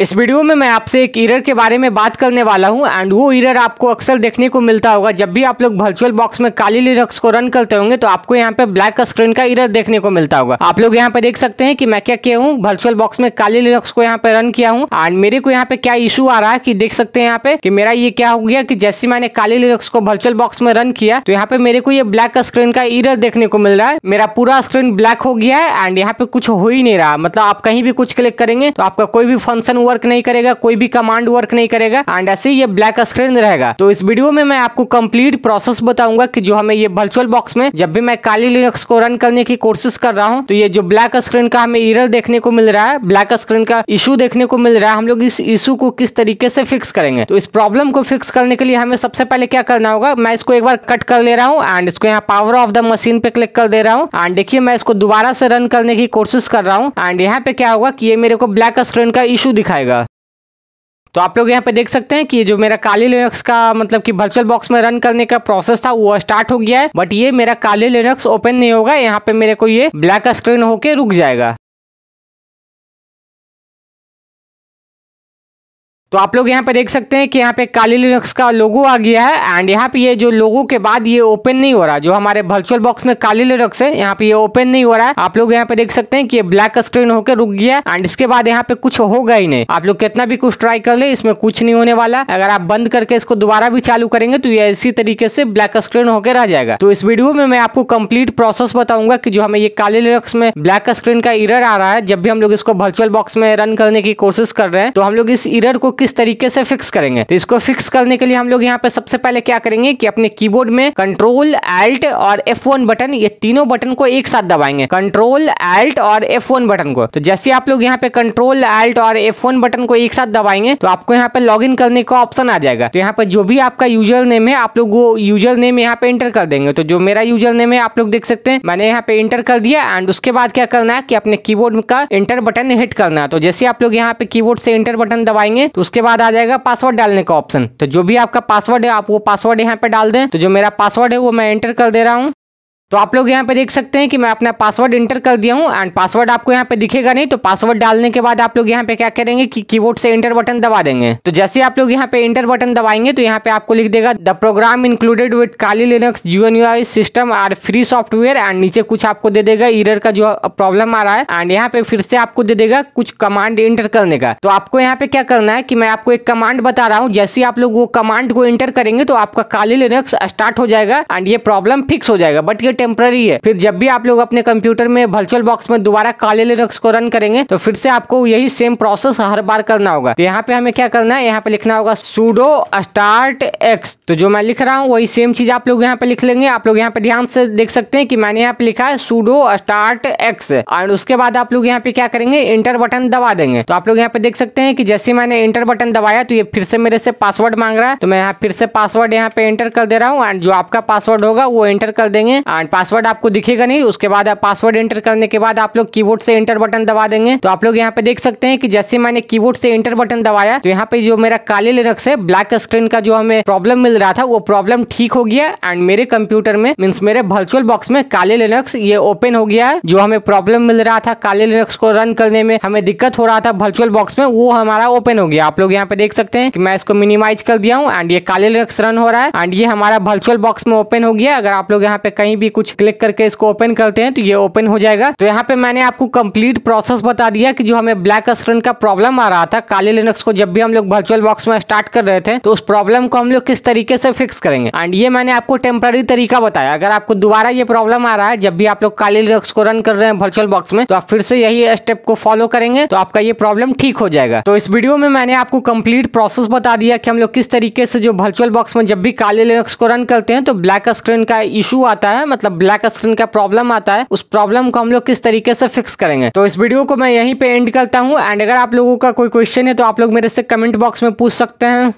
इस वीडियो में मैं आपसे एक इरर के बारे में बात करने वाला हूं एंड वो इरर आपको अक्सर देखने को मिलता होगा जब भी आप लोग वर्चुअल बॉक्स में काली लिरक्स को रन करते होंगे तो आपको यहाँ पे ब्लैक स्क्रीन का इरर देखने को मिलता होगा आप लोग यहाँ पे देख सकते हैं कि मैं क्या किया हूँ वर्चुअल बॉक्स में काली लिरक्स को यहाँ पे रन किया हूँ एंड मेरे को यहाँ पे क्या इशू आ रहा है की देख सकते हैं यहाँ पे की मेरा ये क्या हो गया की जैसे मैंने काली लिरक्स को वर्चुअल बॉक्स में रन किया तो यहाँ पे मेरे को ये ब्लैक स्क्रीन का इरर देखने को मिल रहा है मेरा पूरा स्क्रीन ब्लैक हो गया है एंड यहाँ पे कुछ हो ही नहीं रहा मतलब आप कहीं भी कुछ क्लिक करेंगे तो आपका कोई भी फंक्शन वर्क नहीं करेगा कोई भी कमांड वर्क नहीं करेगा एंड ऐसे ये ब्लैक स्क्रीन रहेगा तो इस वीडियो में मैं आपको कंप्लीट प्रोसेस बताऊंगा कि जो हमें ये वर्चुअल बॉक्स में जब भी मैं काली लिनक्स को रन करने की कोशिश कर रहा हूँ तो ये जो ब्लैक स्क्रीन का हमें इरर देखने को मिल रहा है ब्लैक स्क्रीन का इशू देखने को मिल रहा है हम लोग इस इशू को किस तरीके से फिक्स करेंगे तो इस प्रॉब्लम को फिक्स करने के लिए हमें सबसे पहले क्या करना होगा मैं इसको एक बार कट कर ले रहा हूँ एंड इसको यहाँ पावर ऑफ द मशीन पे क्लिक कर दे रहा हूँ एंड देखिए मैं इसको दोबारा से रन करने की कोशिश कर रहा हूँ एंड यहाँ पे क्या होगा कि ये मेरे को ब्लैक स्क्रीन का इशू दिखा दिखाएगा तो आप लोग यहाँ पे देख सकते हैं कि जो मेरा काली लिनक्स का मतलब कि वर्चुअल बॉक्स में रन करने का प्रोसेस था वो स्टार्ट हो गया है बट ये मेरा काली लिनक्स ओपन नहीं होगा यहाँ पे मेरे को ये ब्लैक स्क्रीन होके रुक जाएगा तो आप लोग यहाँ पे देख सकते हैं कि यहाँ पे काली लिनक्स का लोगो आ गया है एंड यहाँ पे ये जो लोगो के बाद ये ओपन नहीं हो रहा जो हमारे वर्चुअल बॉक्स में काली लिनक्स है यहाँ पे ये ओपन नहीं हो रहा है आप लोग यहाँ पे देख सकते हैं कि ब्लैक स्क्रीन होकर रुक गया एंड इसके बाद यहाँ पे कुछ होगा ही नहीं आप लोग कितना भी कुछ ट्राई कर ले इसमें कुछ नहीं होने वाला अगर आप बंद करके इसको दोबारा भी चालू करेंगे तो ये इसी तरीके से ब्लैक स्क्रीन होकर रह जाएगा तो इस वीडियो में मैं आपको कम्प्लीट प्रोसेस बताऊंगा की जो हमें ये काले लिनक्स में ब्लैक स्क्रीन का इरर आ रहा है जब भी हम लोग इसको वर्चुअल बॉक्स में रन करने की कोशिश कर रहे हैं तो हम लोग इस इरर को किस तरीके से फिक्स करेंगे तो इसको फिक्स करने के लिए हम लोग यहाँ पे सबसे पहले क्या करेंगे कि अपने कीबोर्ड में कंट्रोल एल्ट और एफ बटन ये तीनों बटन को एक साथ दबाएंगे कंट्रोल एल्ट और एफ बटन को तो जैसे आप लोग यहाँ पे कंट्रोल एल्ट और एफ बटन को एक साथ दबाएंगे तो आपको यहाँ पे लॉग करने का ऑप्शन आ जाएगा तो यहाँ पे जो भी आपका यूजर नेम है आप लोग वो यूजर नेम यहाँ पे इंटर कर देंगे तो जो मेरा यूजर नेम है आप लोग देख सकते हैं मैंने यहाँ पे इंटर कर दिया एंड उसके बाद क्या करना है कि अपने कीबोर्ड का इंटर बटन हिट करना है तो जैसे आप लोग यहाँ पे कीबोर्ड से इंटर बटन दबाएंगे तो उसके उसके बाद आ जाएगा पासवर्ड डालने का ऑप्शन तो जो भी आपका पासवर्ड है आप वो पासवर्ड यहाँ पे डाल दें तो जो मेरा पासवर्ड है वो मैं एंटर कर दे रहा हूँ तो आप लोग यहाँ पे देख सकते हैं कि मैं अपना पासवर्ड इंटर कर दिया हूँ एंड पासवर्ड आपको यहाँ पे दिखेगा नहीं तो पासवर्ड डालने के बाद आप लोग यहाँ पे क्या करेंगे कि कीबोर्ड से इंटर बटन दबा देंगे तो जैसे आप लोग यहाँ पे इंटर बटन दबाएंगे तो यहाँ पे आपको लिख देगा the program included with Kali Linux जीवन system are free software and नीचे कुछ आपको दे देगा इरर का जो प्रॉब्लम आ रहा है एंड यहाँ पे फिर से आपको दे देगा कुछ कमांड इंटर करने का तो आपको यहाँ पे क्या करना है कि मैं आपको एक कमांड बता रहा हूँ जैसे आप लोग वो कमांड को इंटर करेंगे तो आपका काली लिनक्स स्टार्ट हो जाएगा एंड ये प्रॉब्लम फिक्स हो जाएगा बट ये टेम्पररी है फिर जब भी आप लोग अपने कंप्यूटर में वर्चुअल बॉक्स में दोबारा काले लिनक्स को रन करेंगे तो फिर से आपको यही सेम प्रोसेस हर बार करना होगा तो यहाँ पे हमें क्या करना है यहाँ पे लिखना होगा सूडो स्टार्ट एक्स तो जो मैं लिख रहा हूँ वही सेम चीज आप लोग यहाँ पे लिख लेंगे आप लोग यहाँ पे ध्यान से देख सकते हैं कि मैंने यहाँ पे लिखा है सूडो स्टार्ट एक्स और उसके बाद आप लोग यहाँ पे क्या करेंगे इंटर बटन दबा देंगे तो आप लोग यहाँ पे देख सकते हैं कि जैसे मैंने इंटर बटन दबाया तो ये फिर से मेरे से पासवर्ड मांग रहा है तो मैं यहाँ फिर से पासवर्ड यहाँ पे एंटर कर दे रहा हूँ एंड जो आपका पासवर्ड होगा वो एंटर कर देंगे एंड पासवर्ड आपको दिखेगा नहीं उसके बाद आप पासवर्ड एंटर करने के बाद आप लोग कीबोर्ड से एंटर बटन दबा देंगे तो आप लोग यहाँ पे देख सकते हैं कि जैसे मैंने कीबोर्ड से एंटर बटन दबाया तो यहाँ पे जो मेरा काले लिनक से ब्लैक स्क्रीन का जो हमें प्रॉब्लम मिल रहा था वो प्रॉब्लम ठीक हो गया एंड मेरे कंप्यूटर में मीन्स मेरे वर्चुअल बॉक्स में काले लिनक्स ये ओपन हो गया है जो हमें प्रॉब्लम मिल रहा था काले लिनक्स को रन करने में हमें दिक्कत हो रहा था वर्चुअल बॉक्स में वो हमारा ओपन हो गया आप लोग यहाँ पे देख सकते हैं कि मैं इसको मिनिमाइज कर दिया हूँ एंड ये काले लिनक्स रन हो रहा है एंड ये हमारा वर्चुअल बॉक्स में ओपन हो गया अगर आप लोग यहाँ पे कहीं भी कुछ क्लिक करके इसको ओपन करते हैं तो ये ओपन हो जाएगा तो यहाँ पे मैंने आपको कंप्लीट प्रोसेस बता दिया कि जो हमें ब्लैक स्क्रीन का प्रॉब्लम आ रहा था काले लिनक्स को जब भी हम लोग वर्चुअल बॉक्स में स्टार्ट कर रहे थे तो उस प्रॉब्लम को हम लोग किस तरीके से फिक्स करेंगे एंड ये मैंने आपको टेम्पररी तरीका बताया अगर आपको दोबारा ये प्रॉब्लम आ रहा है जब भी आप लोग काले लिनक्स को रन कर रहे हैं वर्चुअल बॉक्स में तो आप फिर से यही स्टेप को फॉलो करेंगे तो आपका ये प्रॉब्लम ठीक हो जाएगा तो इस वीडियो में मैंने आपको कंप्लीट प्रोसेस बता दिया कि हम लोग किस तरीके से जो वर्चुअल बॉक्स में जब भी काले लिनक्स को रन करते हैं तो ब्लैक स्क्रीन का इशू आता है मतलब मतलब ब्लैक स्क्रीन का प्रॉब्लम आता है उस प्रॉब्लम को हम लोग किस तरीके से फिक्स करेंगे तो इस वीडियो को मैं यहीं पे एंड करता हूँ एंड अगर आप लोगों का कोई क्वेश्चन है तो आप लोग मेरे से कमेंट बॉक्स में पूछ सकते हैं